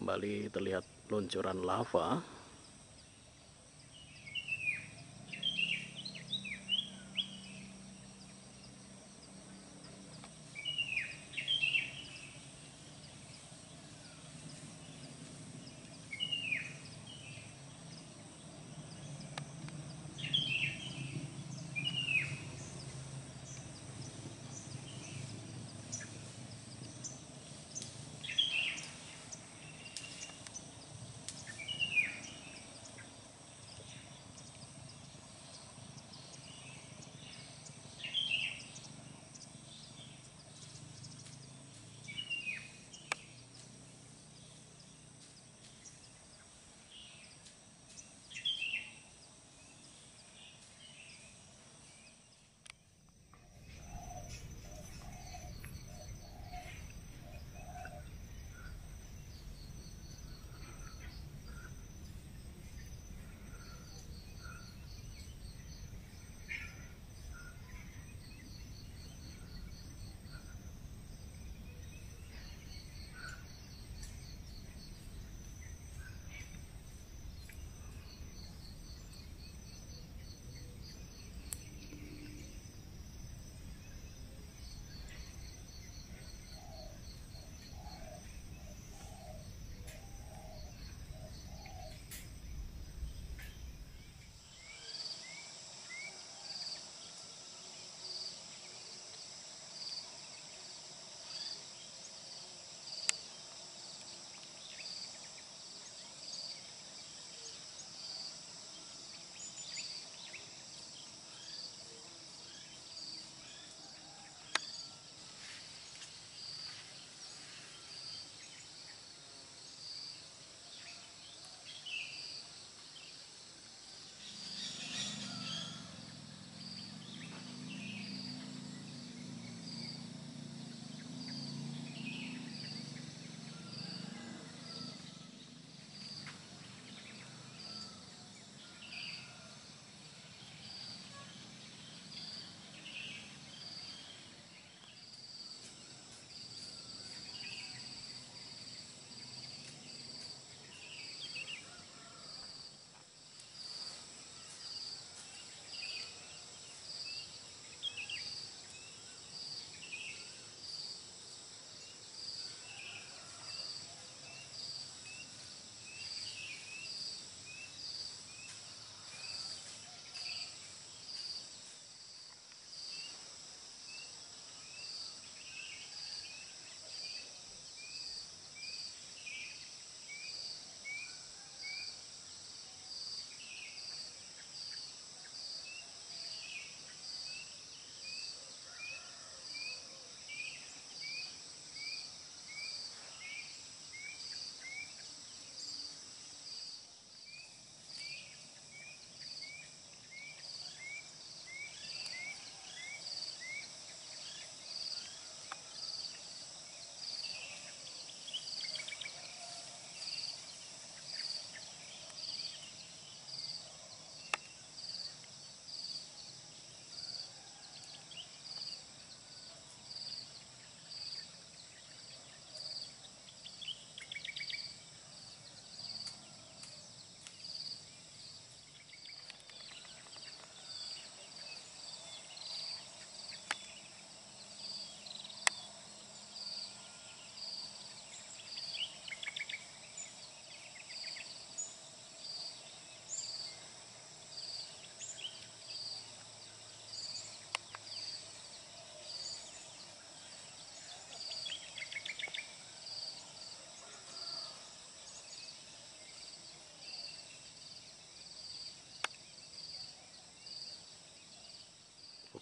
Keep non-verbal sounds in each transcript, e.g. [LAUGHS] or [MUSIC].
kembali terlihat luncuran lava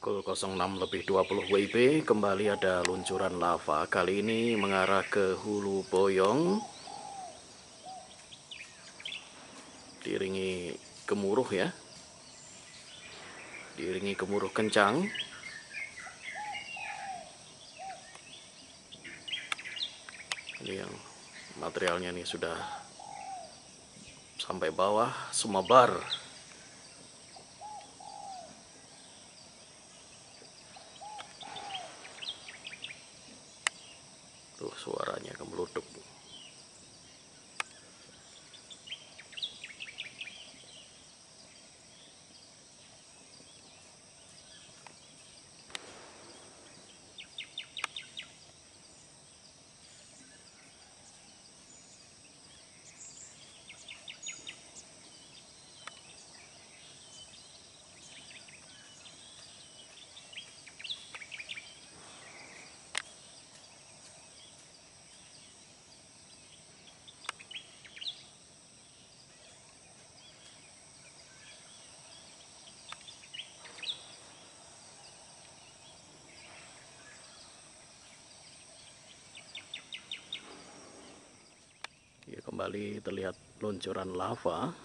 Pukul 06 lebih 20 WIB kembali ada luncuran lava Kali ini mengarah ke Hulu Boyong Diringi gemuruh ya Diringi gemuruh kencang Ini yang materialnya ini sudah sampai bawah semua bar നമ്മളൊട്ടും Iya, kembali terlihat luncuran lava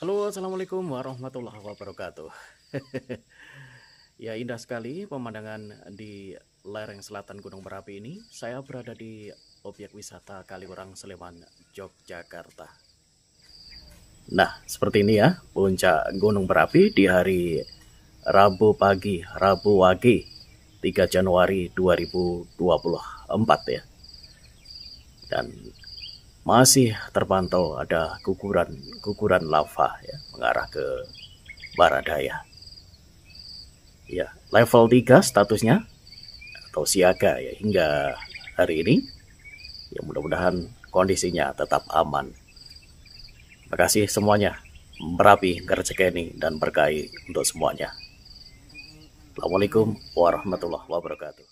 Halo assalamualaikum warahmatullahi wabarakatuh [LAUGHS] Ya indah sekali pemandangan di lereng selatan Gunung Merapi ini Saya berada di objek wisata Kaliurang Sleman, Yogyakarta Nah seperti ini ya puncak Gunung Merapi di hari Rabu pagi, Rabu Wage 3 Januari 2024 ya dan masih terpantau ada guguran guguran lava ya, mengarah ke barat daya. Ya, level 3 statusnya atau siaga ya hingga hari ini. Ya mudah-mudahan kondisinya tetap aman. Terima kasih semuanya. Merapi, ini dan berkahi untuk semuanya. Assalamualaikum warahmatullahi wabarakatuh.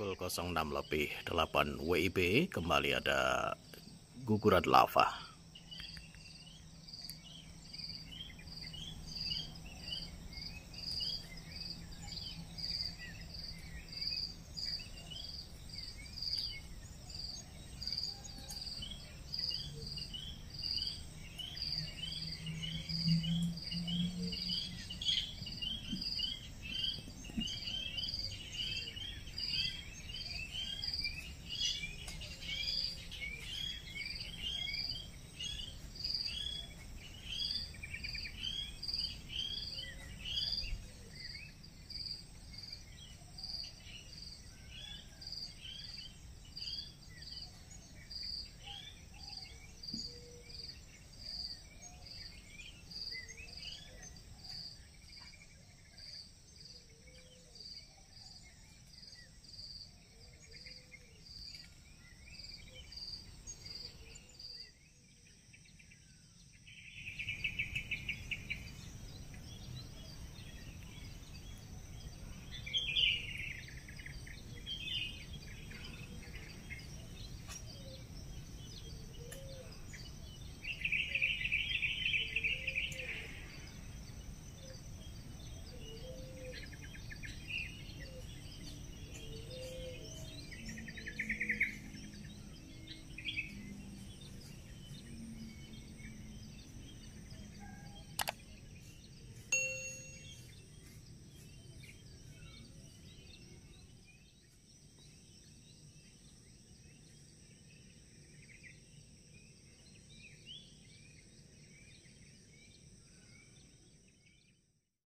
pukul 06 lebih 8 WIB kembali ada guguran lava.